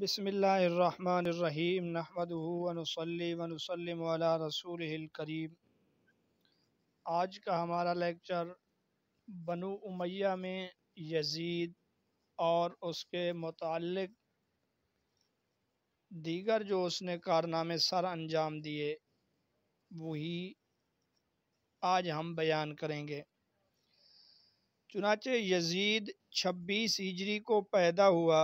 बसमीम नहमदली वनसलम रसूल करीम आज का हमारा लेक्चर बनु उमैया में यजीद और उसके मुतलक दीगर जो उसने कारनामे सर अंजाम दिए वही आज हम बयान करेंगे चुनाचे यजीद 26 हिजरी को पैदा हुआ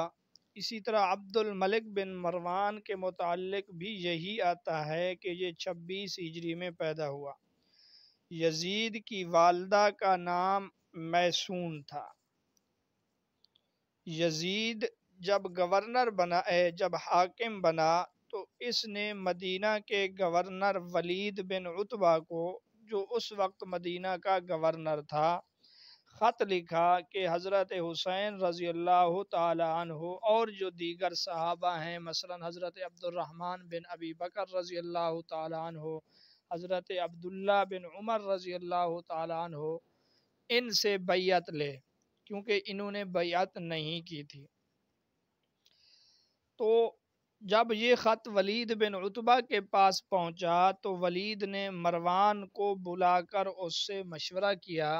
इसी तरह अब्दुल मलिक बिन मरवान के मुतालिक भी यही आता है कि ये छब्बीस हिजरी में पैदा हुआ यजीद की वालदा का नाम मैसून था यजीद जब गवर्नर बना जब हाकिम बना तो इसने मदीना के गवर्नर वलीद बिन उतबा को जो उस वक्त मदीना का गवर्नर था ख़त लिखा कि हज़रत हुसैन रज़ी अल्लाह तहो और जो दीगर सहाबा हैं मसला हज़रत अब्दुलरहमान बिन अबी बकर रज़ी अल्लाह तहो हज़रत अब्दुल्ला बिन उमर रज़ी अल्लाह तहो इन से बैत ले क्योंकि इन्होंने बैत नहीं की थी तो जब ये ख़त वलीद बिन उतबा के पास पहुंचा तो वलीद ने मरवान को बुलाकर उससे मशवरा किया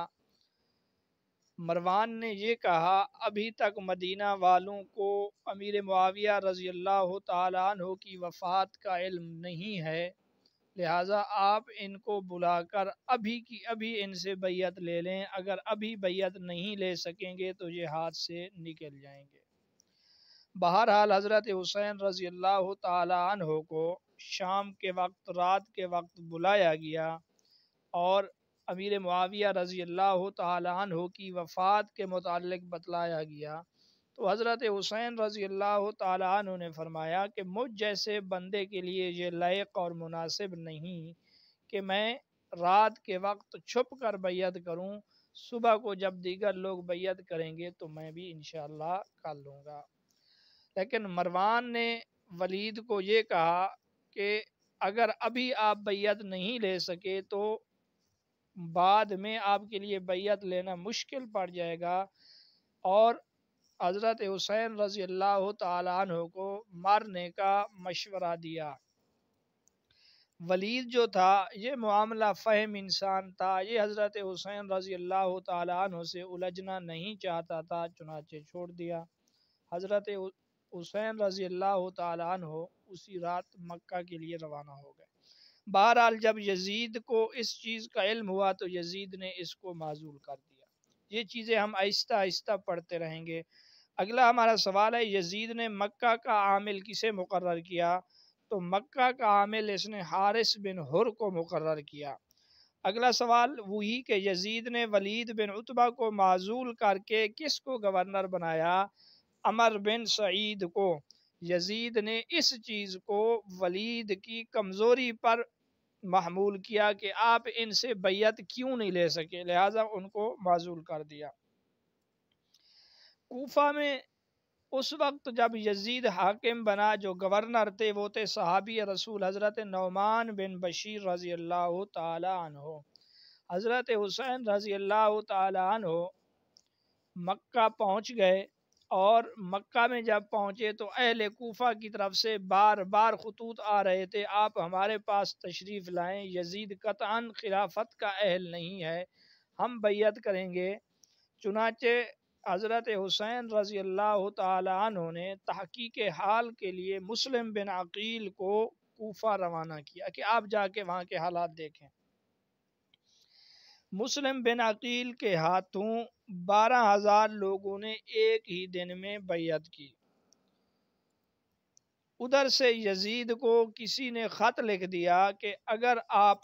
मरवान ने यह कहा अभी तक मदीना वालों को अमीर मुआविया रज़ी अल्लाह तु की वफ़ात का इल्म नहीं है लिहाजा आप इनको बुलाकर अभी की अभी इनसे बैत ले लें अगर अभी बैत नहीं ले सकेंगे तो ये हाथ से निकल जाएंगे बहरहाल हज़रत हुसैन रज़ी अल्लाह तु को शाम के वक्त रात के वक्त बुलाया गया और अमीर मुआविया रज़ी अल्लाह तह की वफ़ात के मतलब बतलाया गया तो हज़रत हुसैन रज़ी अल्लाह तु ने फरमाया कि मुझ जैसे बंदे के लिए ये लायक और मुनासिब नहीं कि मैं रात के वक्त छुप कर बैत करूँ सुबह को जब दीगर लोग बैत करेंगे तो मैं भी इन कर लूँगा लेकिन मरवान ने वलीद को ये कहा कि अगर अभी आप बैत नहीं ले सके तो बाद में आपके लिए बैत लेना मुश्किल पड़ जाएगा और हज़रत हुसैन रज़ी अल्लाह तु को मारने का मशवरा दिया वलीद जो था ये मामला फ़हम इंसान था ये हज़रत हुसैन रज़ी अल्लाह तु से उलझना नहीं चाहता था चुनाचे छोड़ दिया हज़रत हुसैन रज़ी अल्लाह तु उसी रात मक्का के लिए रवाना हो गए बहरहाल जब यजीद को इस चीज़ का इल्म हुआ तो यजीद ने इसको माजूल कर दिया ये चीज़ें हम आहिस्ता आहिस्ता पढ़ते रहेंगे अगला हमारा सवाल है यजीद ने मक्का का आमिल किसे मुकर किया तो मक्का का आमिल इसने हारिस बिन हुर को मुकर किया अगला सवाल वही कि यजीद ने वलीद बिन उतबा को माजूल करके किस को गवर्नर बनाया अमर बिन सईद को यजीद ने इस चीज़ को वलीद की कमज़ोरी पर महमूल किया कि आप इनसे बैत क्यों नहीं ले सके लिहाजा उनको माजूल कर दिया कोफा में उस वक्त जब यजीद हाकिम बना जो गवर्नर थे वो थे सहाबी रसूल हज़रत नौमान बिन बशीर रज़ी अल्लाह हो हज़रत हुसैन रज़ी अल्लाह हो मक्का पहुँच गए और मक्का में जब पहुँचे तो अहल कोफा की तरफ से बार बार खतूत आ रहे थे आप हमारे पास तशरीफ़ लाएँ यजीद कतान खिलाफत का अहल नहीं है हम बैत करेंगे चुनाचे हज़रत हुसैन रज़ी अल्लाह तु ने तहकीक हाल के लिए मुस्लिम बिन अकील को कोफा रवाना किया कि आप जाके वहाँ के हालात देखें मुस्लिम बिन अकील के हाथों बारह हजार लोगों ने एक ही दिन में बैत की उधर से यजीद को किसी ने ख़त लिख दिया कि अगर आप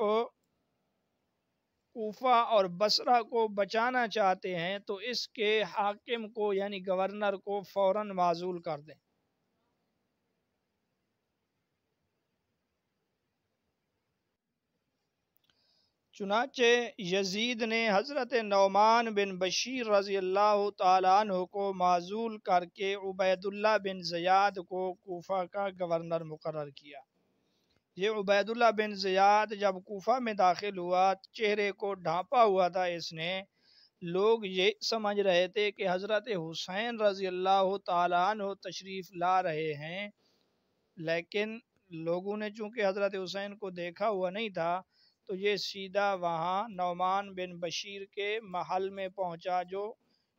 कोफा और बसरा को बचाना चाहते हैं तो इसके हाकिम को यानी गवर्नर को फ़ौर माजूल कर दें चुनाचे यजीद ने हज़रत नौमान बिन बशीर रज़ी अल्लाह तु को माजूल करके उबैदुल्ला बिन जयाद को कोफा का गवर्नर मुकर किया ये उबैदुल्ला बिन जयाद जब कोफा में दाखिल हुआ चेहरे को ढांपा हुआ था इसने लोग ये समझ रहे थे कि हज़रत हुसैन रज़ी अल्लाह तु तशरीफ़ ला रहे हैं लेकिन लोगों ने चूँकि हज़रत हुसैन को देखा हुआ नहीं था तो ये सीधा वहाँ नौमान बिन बशीर के महल में पहुँचा जो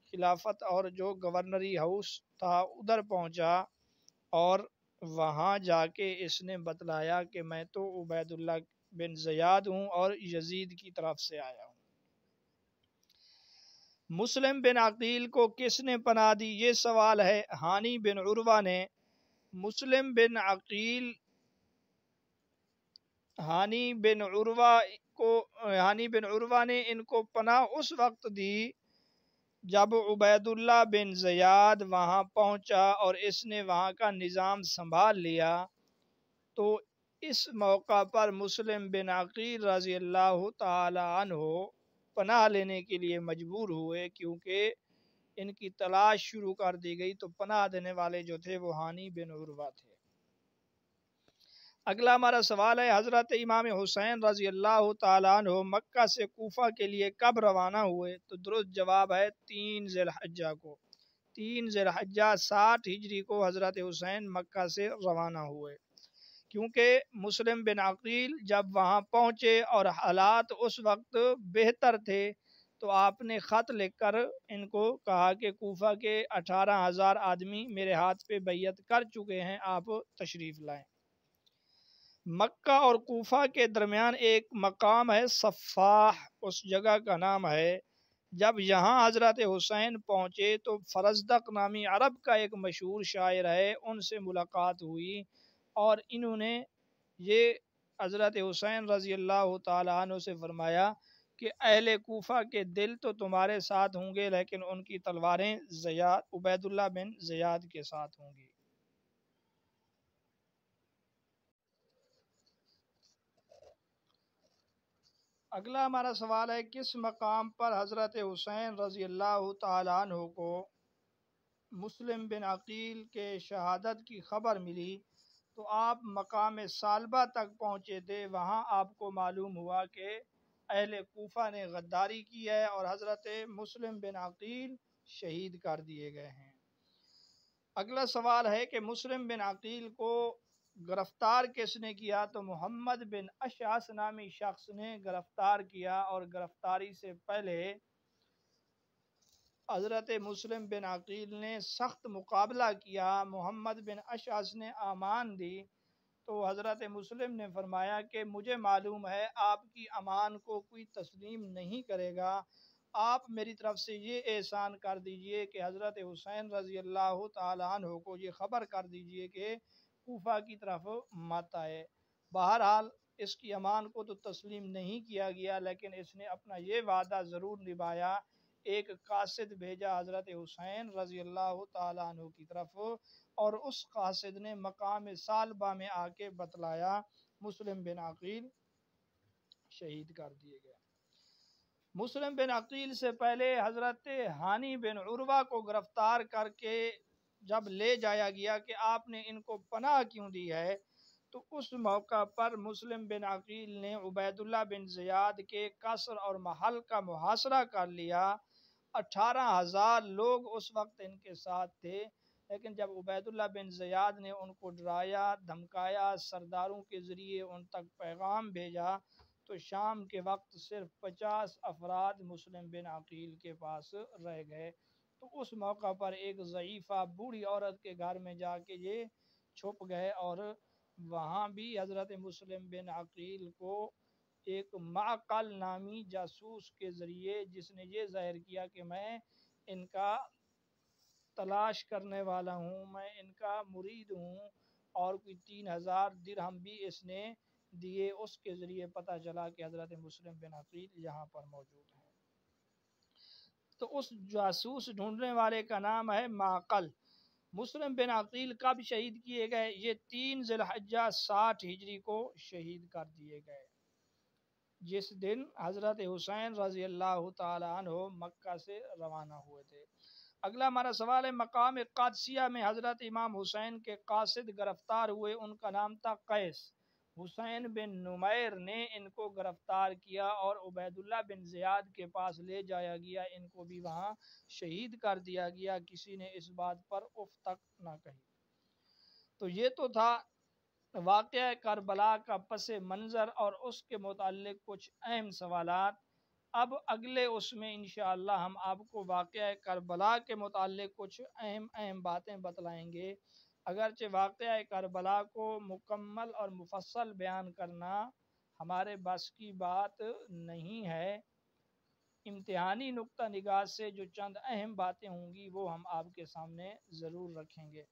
खिलाफत और जो गवर्नरी हाउस था उधर पहुँचा और वहाँ जाके इसने बतलाया कि मैं तो उबैदुल्ला बिन ज़याद हूँ और यजीद की तरफ से आया हूँ मुस्लिम बिन अकील को किसने पना दी ये सवाल है हानी बिन उर्वा ने मुस्लिम बिन अकील हानि बिन उर्वा को हानि बिन उर्वा ने इनको पनाह उस वक्त दी जब उबैदुल्ला बिन ज़याद वहाँ पहुँचा और इसने वहाँ का निज़ाम संभाल लिया तो इस मौका पर मुस्लिम बिन अकीर रज़ी अल्लाह तहो पनाह लेने के लिए मजबूर हुए क्योंकि इनकी तलाश शुरू कर दी गई तो पनाह देने वाले जो थे वो हानि बिन उर्वा थे अगला हमारा सवाल है हज़रत इमाम हुसैन रज़ी अल्लाह तु मक्का से कोफा के लिए कब रवाना हुए तो दुरुस्त जवाब है तीन जिलहजा को तीन जिलहजा साठ हिजरी को हज़रत हुसैन मक्का से रवाना हुए क्योंकि मुस्लिम बिन अकील जब वहाँ पहुँचे और हालात उस वक्त बेहतर थे तो आपने ख़त लिखकर इनको कहा कि कोफा के अठारह हज़ार आदमी मेरे हाथ पे बैयत कर चुके हैं आप तशरीफ़ लाएँ मक्का और कोफा के दरमियान एक मकाम है सफ़ाह उस जगह का नाम है जब यहाँ हजरत हुसैन पहुँचे तो फरजदक नामी अरब का एक मशहूर शायर है उनसे मुलाकात हुई और इन्होंने ये हजरत हुसैन रज़ी अल्लाह तु से फरमाया कि अहल कोफा के दिल तो तुम्हारे साथ होंगे लेकिन उनकी तलवारें जयाद उबैदुल्ला बिन जयाद के साथ होंगी अगला हमारा सवाल है किस मकाम पर हज़रत हुसैन रज़ी अल्लाह तु को मुस्लिम बिन अकील के शहादत की खबर मिली तो आप मकाम सालबा तक पहुँचे थे वहाँ आपको मालूम हुआ कि अहल कोफा ने गद्दारी की है और हज़रत मुस्लिम बिन अकील शहीद कर दिए गए हैं अगला सवाल है कि मुस्लिम बिन अकील को गिरफ्तार किसने किया तो मोहम्मद बिन अशास नामी शख्स ने गिरफ्तार किया और गिरफ्तारी से पहले हज़रत मुस्लिम बिन अकील ने सख्त मुकाबला किया मोहम्मद बिन अशास ने अमान दी तो हज़रत मुस्लिम ने फरमाया कि मुझे मालूम है आपकी अमान को कोई तस्लीम नहीं करेगा आप मेरी तरफ से ये एहसान कर दीजिए कि हज़रत हुसैन रज़ी अल्लाह तु को ये ख़बर कर दीजिए कि कोफा की तरफ मत आए बहरहाल इसकी अमान को तो तस्लीम नहीं किया गया लेकिन इसने अपना ये वादा ज़रूर निभाया एक कासद भेजा हज़रत हुसैन रज़ी अल्लाह तु की तरफ और उस कासिद ने मकाम सालबा में आके बतलाया मुस्लिम बिन अकील शहीद कर दिए गए मुस्लिम बिन अकील से पहले हज़रत हानी बिन उर्वा को गिरफ़्तार करके जब ले जाया गया कि आपने इनको पनाह क्यों दी है तो उस मौका पर मुस्लिम बिन अकील ने उबैदुल्ला बिन ज़ियाद के कसर और महल का मुहासरा कर लिया अठारह हज़ार लोग उस वक्त इनके साथ थे लेकिन जब उबैदुल्ला बिन ज़ियाद ने उनको डराया धमकाया सरदारों के ज़रिए उन तक पैगाम भेजा तो शाम के वक्त सिर्फ पचास अफराद मुस्लिम बिन अकील के पास रह गए तो उस मौका पर एक ज़यीफ़ा बूढ़ी औरत के घर में जाके ये छुप गए और वहाँ भी हज़रत मुस्लिम बिन अकील को एक माकल नामी जासूस के ज़रिए जिसने ये ज़ाहिर किया कि मैं इनका तलाश करने वाला हूँ मैं इनका मुरीद हूँ और कोई तीन हज़ार दिरहम भी इसने दिए उसके ज़रिए पता चला कि हज़रत मुस्लिम बिन अकील यहाँ पर मौजूद है तो उस जासूस ढूंढने वाले का नाम है माकल मुस्लिम बिन अकील कब शहीद किए गए ये तीन जिलहजा साठ हिजरी को शहीद कर दिए गए जिस दिन हज़रत हुसैन रजी अल्लाह तहो मक्का से रवाना हुए थे अगला हमारा सवाल है मकाम कादसिया में हज़रत इमाम हुसैन के कासिद गिरफ्तार हुए उनका नाम था कैस हुसैन बिन नुमैर ने इनको गिरफ़्तार किया और उबैदुल्ला बिन ज़ियाद के पास ले जाया गया इनको भी वहाँ शहीद कर दिया गया किसी ने इस बात पर उफ तक ना कही तो ये तो था वाक़ करबला का पस मंज़र और उसके मुतल कुछ अहम सवाल अब अगले उसमें इन हम आपको वाक़ करबला के मुतल कुछ अहम अहम बातें बतलाएँगे अगरचे वाक़ करबला को मुकम्मल और मुफसल बयान करना हमारे बस की बात नहीं है इम्तहानी नुक़ निगाह से जो चंद अहम बातें होंगी वो हम आपके सामने ज़रूर रखेंगे